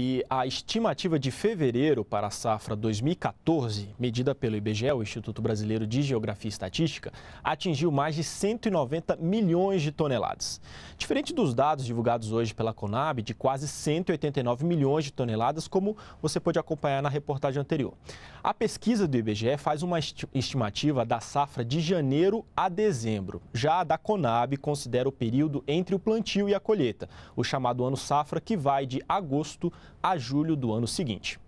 E a estimativa de fevereiro para a safra 2014, medida pelo IBGE, o Instituto Brasileiro de Geografia e Estatística, atingiu mais de 190 milhões de toneladas. Diferente dos dados divulgados hoje pela Conab, de quase 189 milhões de toneladas, como você pôde acompanhar na reportagem anterior. A pesquisa do IBGE faz uma estimativa da safra de janeiro a dezembro. Já a da Conab considera o período entre o plantio e a colheita, o chamado ano safra, que vai de agosto a julho do ano seguinte.